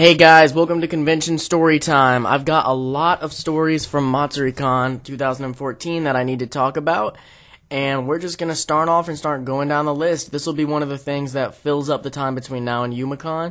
Hey guys, welcome to Convention Story Time. I've got a lot of stories from MatsuriCon 2014 that I need to talk about, and we're just gonna start off and start going down the list. This will be one of the things that fills up the time between now and Yumicon.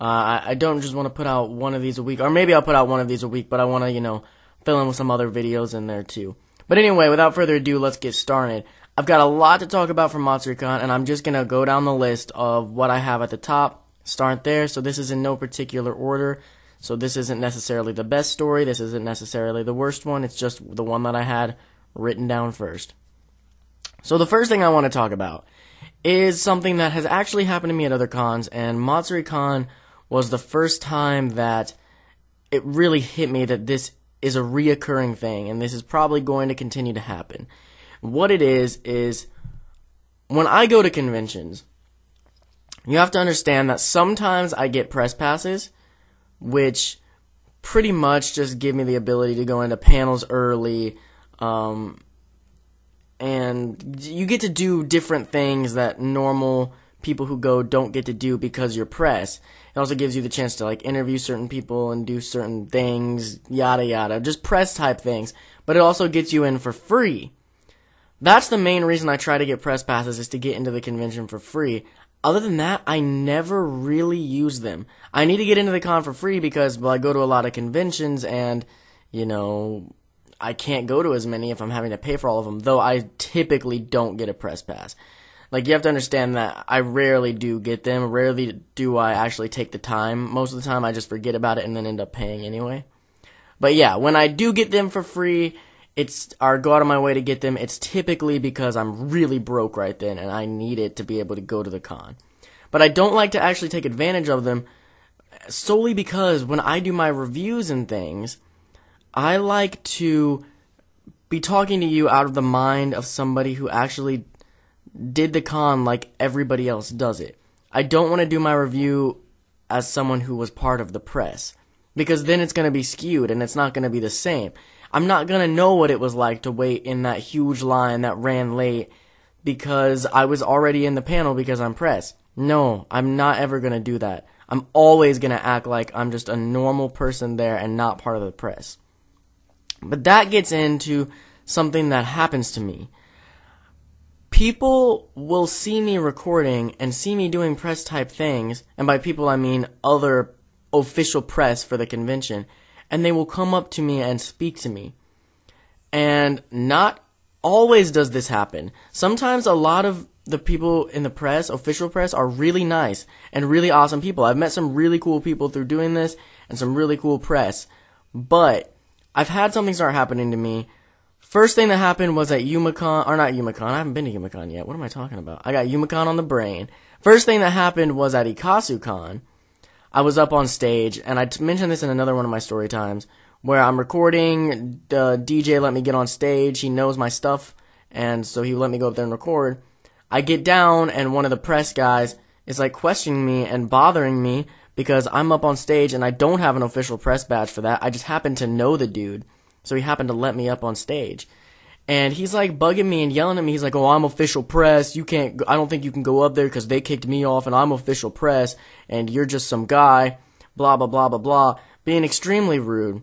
Uh, I, I don't just want to put out one of these a week, or maybe I'll put out one of these a week, but I want to, you know, fill in with some other videos in there too. But anyway, without further ado, let's get started. I've got a lot to talk about from MatsuriCon, and I'm just gonna go down the list of what I have at the top start there. So this is in no particular order. So this isn't necessarily the best story. This isn't necessarily the worst one. It's just the one that I had written down first. So the first thing I want to talk about is something that has actually happened to me at other cons, and Matsuri Con was the first time that it really hit me that this is a reoccurring thing, and this is probably going to continue to happen. What it is is when I go to conventions, you have to understand that sometimes I get press passes, which pretty much just give me the ability to go into panels early. Um, and you get to do different things that normal people who go don't get to do because you're press. It also gives you the chance to like interview certain people and do certain things, yada yada, just press type things. But it also gets you in for free. That's the main reason I try to get press passes is to get into the convention for free other than that, I never really use them. I need to get into the con for free because well, I go to a lot of conventions and, you know, I can't go to as many if I'm having to pay for all of them, though I typically don't get a press pass. Like, you have to understand that I rarely do get them. Rarely do I actually take the time. Most of the time, I just forget about it and then end up paying anyway. But yeah, when I do get them for free, it's or go out of my way to get them, it's typically because I'm really broke right then and I need it to be able to go to the con. But I don't like to actually take advantage of them solely because when I do my reviews and things, I like to be talking to you out of the mind of somebody who actually did the con like everybody else does it. I don't want to do my review as someone who was part of the press because then it's going to be skewed and it's not going to be the same. I'm not gonna know what it was like to wait in that huge line that ran late because I was already in the panel because I'm press. No, I'm not ever gonna do that. I'm always gonna act like I'm just a normal person there and not part of the press. But that gets into something that happens to me. People will see me recording and see me doing press type things, and by people I mean other official press for the convention and they will come up to me and speak to me. And not always does this happen. Sometimes a lot of the people in the press, official press, are really nice and really awesome people. I've met some really cool people through doing this and some really cool press. But I've had something start happening to me. First thing that happened was at Umicon, or not Umicon, I haven't been to Umicon yet. What am I talking about? I got Umicon on the brain. First thing that happened was at IkasuCon, I was up on stage, and I mentioned this in another one of my story times, where I'm recording. The DJ let me get on stage. He knows my stuff, and so he let me go up there and record. I get down, and one of the press guys is like questioning me and bothering me because I'm up on stage and I don't have an official press badge for that. I just happen to know the dude, so he happened to let me up on stage. And he's like bugging me and yelling at me. He's like, "Oh, I'm official press. You can't. I don't think you can go up there because they kicked me off, and I'm official press, and you're just some guy." Blah blah blah blah blah, being extremely rude.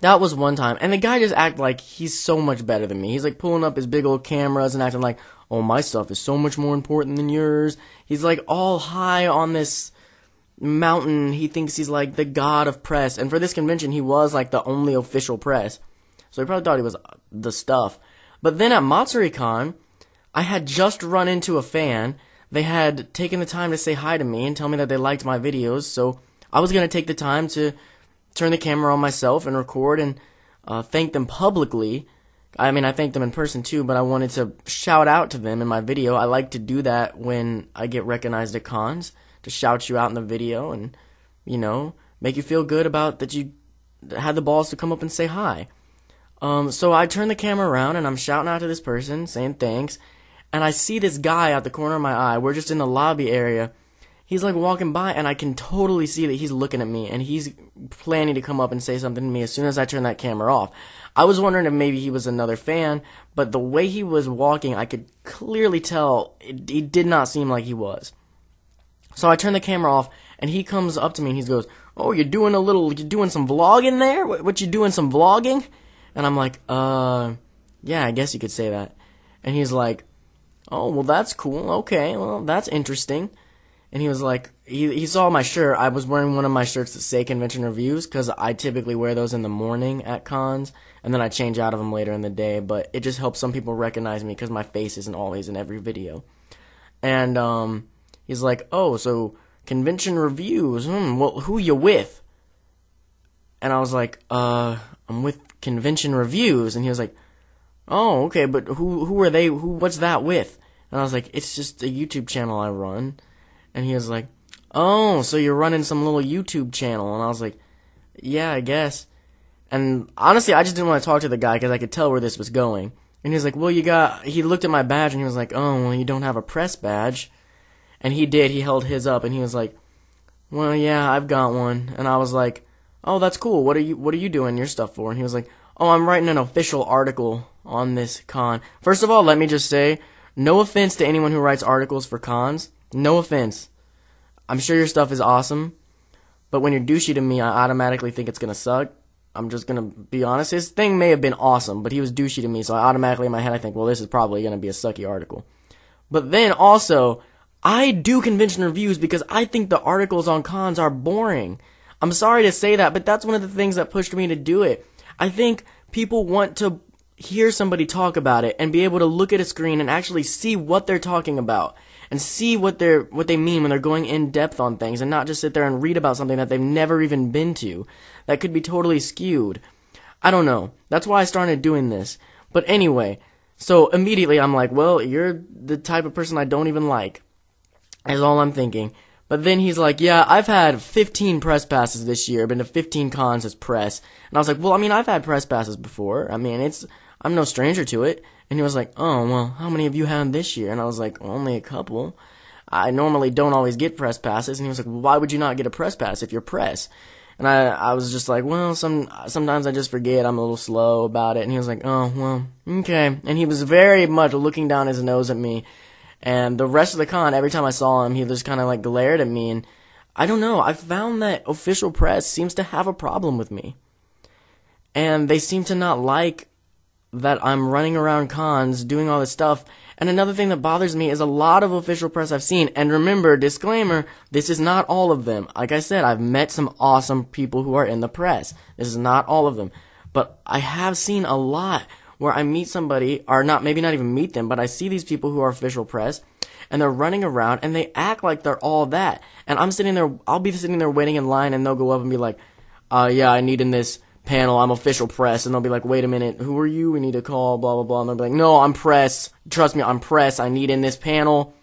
That was one time, and the guy just acted like he's so much better than me. He's like pulling up his big old cameras and acting like, "Oh, my stuff is so much more important than yours." He's like all high on this mountain. He thinks he's like the god of press, and for this convention, he was like the only official press. So he probably thought he was uh, the stuff. But then at MatsuriCon, I had just run into a fan. They had taken the time to say hi to me and tell me that they liked my videos. So I was going to take the time to turn the camera on myself and record and uh, thank them publicly. I mean, I thanked them in person too, but I wanted to shout out to them in my video. I like to do that when I get recognized at cons to shout you out in the video and, you know, make you feel good about that you had the balls to come up and say hi. Um, so I turn the camera around and I'm shouting out to this person, saying thanks. And I see this guy out the corner of my eye. We're just in the lobby area. He's like walking by, and I can totally see that he's looking at me, and he's planning to come up and say something to me as soon as I turn that camera off. I was wondering if maybe he was another fan, but the way he was walking, I could clearly tell it, it did not seem like he was. So I turn the camera off, and he comes up to me and he goes, "Oh, you're doing a little, you're doing some vlogging there. What, what you doing? Some vlogging?" And I'm like, uh, yeah, I guess you could say that. And he's like, oh, well, that's cool. Okay, well, that's interesting. And he was like, he, he saw my shirt. I was wearing one of my shirts that say convention reviews because I typically wear those in the morning at cons and then I change out of them later in the day. But it just helps some people recognize me because my face isn't always in every video. And um, he's like, oh, so convention reviews. Hmm, well, who you with? And I was like, uh, I'm with convention reviews. And he was like, oh, okay, but who, who are they? Who, what's that with? And I was like, it's just a YouTube channel I run. And he was like, oh, so you're running some little YouTube channel. And I was like, yeah, I guess. And honestly, I just didn't want to talk to the guy because I could tell where this was going. And he was like, well, you got, he looked at my badge and he was like, oh, well, you don't have a press badge. And he did, he held his up and he was like, well, yeah, I've got one. And I was like, "Oh, that's cool. What are you What are you doing your stuff for?" And he was like, "Oh, I'm writing an official article on this con." First of all, let me just say, no offense to anyone who writes articles for cons. No offense. I'm sure your stuff is awesome, but when you're douchey to me, I automatically think it's gonna suck. I'm just gonna be honest. His thing may have been awesome, but he was douchey to me, so I automatically in my head I think, well, this is probably gonna be a sucky article. But then also, I do convention reviews because I think the articles on cons are boring. I'm sorry to say that, but that's one of the things that pushed me to do it. I think people want to hear somebody talk about it and be able to look at a screen and actually see what they're talking about and see what they're what they mean when they're going in depth on things and not just sit there and read about something that they've never even been to. That could be totally skewed. I don't know. That's why I started doing this. But anyway, so immediately I'm like, well, you're the type of person I don't even like. Is all I'm thinking. But then he's like, yeah, I've had 15 press passes this year, been to 15 cons as press. And I was like, well, I mean, I've had press passes before. I mean, it's, I'm no stranger to it. And he was like, oh, well, how many have you had this year? And I was like, only a couple. I normally don't always get press passes. And he was like, well, why would you not get a press pass if you're press? And I, I was just like, well, some, sometimes I just forget. I'm a little slow about it. And he was like, oh, well, okay. And he was very much looking down his nose at me and the rest of the con, every time I saw him, he just kind of like glared at me. And I don't know, I found that official press seems to have a problem with me. And they seem to not like that I'm running around cons doing all this stuff. And another thing that bothers me is a lot of official press I've seen. And remember, disclaimer, this is not all of them. Like I said, I've met some awesome people who are in the press. This is not all of them. But I have seen a lot where I meet somebody, or not, maybe not even meet them, but I see these people who are official press, and they're running around and they act like they're all that. And I'm sitting there, I'll be sitting there waiting in line, and they'll go up and be like, uh, yeah, I need in this panel, I'm official press, and they'll be like, wait a minute, who are you? We need to call, blah, blah, blah. And they'll be like, no, I'm press. Trust me, I'm press. I need in this panel.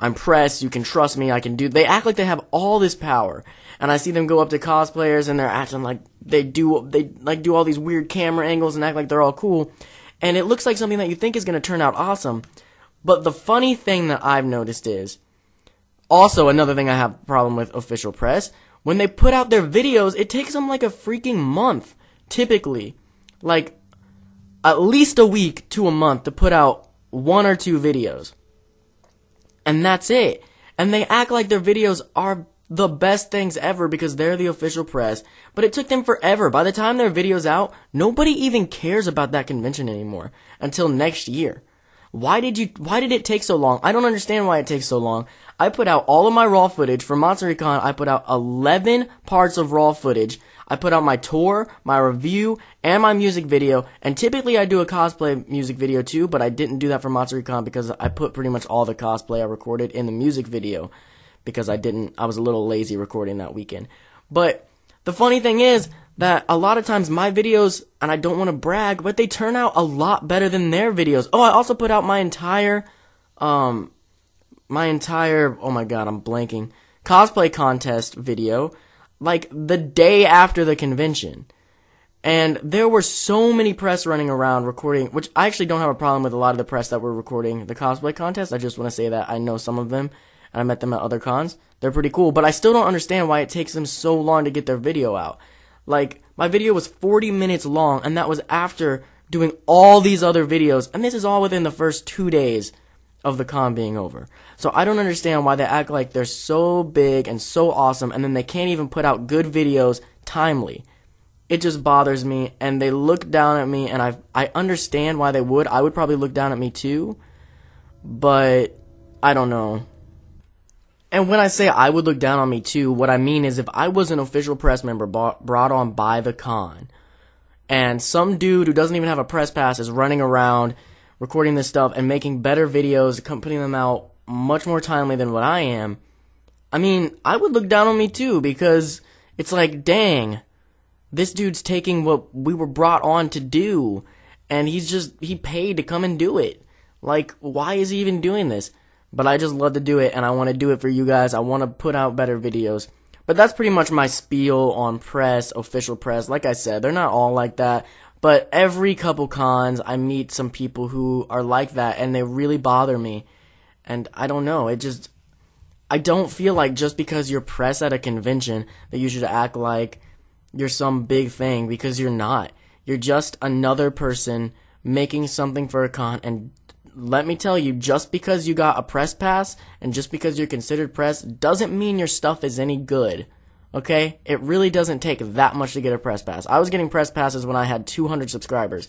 I'm pressed, you can trust me, I can do. They act like they have all this power. And I see them go up to cosplayers and they're acting like they do, they like do all these weird camera angles and act like they're all cool. And it looks like something that you think is going to turn out awesome. But the funny thing that I've noticed is, also another thing I have a problem with official press, when they put out their videos, it takes them like a freaking month, typically. Like, at least a week to a month to put out one or two videos and that's it. And they act like their videos are the best things ever because they're the official press, but it took them forever. By the time their video's out, nobody even cares about that convention anymore until next year. Why did you, why did it take so long? I don't understand why it takes so long. I put out all of my raw footage for Monster Recon. I put out 11 parts of raw footage. I put out my tour, my review, and my music video. And typically I do a cosplay music video too, but I didn't do that for Monster Recon because I put pretty much all the cosplay I recorded in the music video because I didn't, I was a little lazy recording that weekend. But the funny thing is, that a lot of times my videos, and I don't want to brag, but they turn out a lot better than their videos. Oh, I also put out my entire, um, my entire, oh my god, I'm blanking, cosplay contest video, like the day after the convention. And there were so many press running around recording, which I actually don't have a problem with a lot of the press that were recording the cosplay contest. I just want to say that I know some of them, and I met them at other cons. They're pretty cool, but I still don't understand why it takes them so long to get their video out. Like, my video was 40 minutes long, and that was after doing all these other videos, and this is all within the first two days of the con being over. So I don't understand why they act like they're so big and so awesome, and then they can't even put out good videos timely. It just bothers me, and they look down at me, and I I understand why they would. I would probably look down at me too, but I don't know. And when I say I would look down on me too, what I mean is if I was an official press member bought, brought on by the con, and some dude who doesn't even have a press pass is running around recording this stuff and making better videos, putting them out much more timely than what I am, I mean, I would look down on me too because it's like, dang, this dude's taking what we were brought on to do and he's just, he paid to come and do it. Like, why is he even doing this? but I just love to do it and I want to do it for you guys. I want to put out better videos. But that's pretty much my spiel on press, official press. Like I said, they're not all like that, but every couple cons I meet some people who are like that and they really bother me. And I don't know, it just I don't feel like just because you're press at a convention that you should act like you're some big thing because you're not. You're just another person making something for a con and let me tell you, just because you got a press pass and just because you're considered press doesn't mean your stuff is any good. Okay? It really doesn't take that much to get a press pass. I was getting press passes when I had 200 subscribers.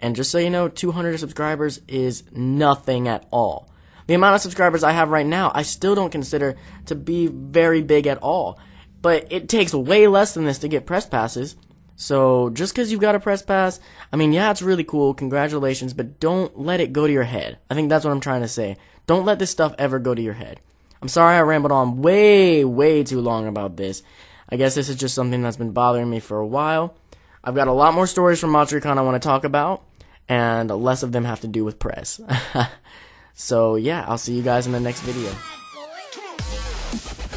And just so you know, 200 subscribers is nothing at all. The amount of subscribers I have right now, I still don't consider to be very big at all. But it takes way less than this to get press passes. So just because you've got a press pass, I mean, yeah, it's really cool. Congratulations, but don't let it go to your head. I think that's what I'm trying to say. Don't let this stuff ever go to your head. I'm sorry I rambled on way, way too long about this. I guess this is just something that's been bothering me for a while. I've got a lot more stories from MatriCon I want to talk about, and less of them have to do with press. so yeah, I'll see you guys in the next video.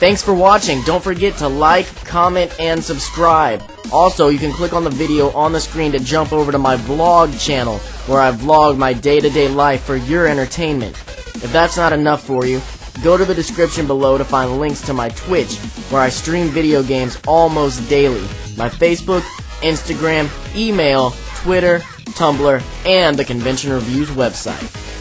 Thanks for watching. Don't forget to like, comment, and subscribe. Also, you can click on the video on the screen to jump over to my vlog channel, where I vlog my day-to-day -day life for your entertainment. If that's not enough for you, go to the description below to find links to my Twitch, where I stream video games almost daily, my Facebook, Instagram, email, Twitter, Tumblr, and the Convention Reviews website.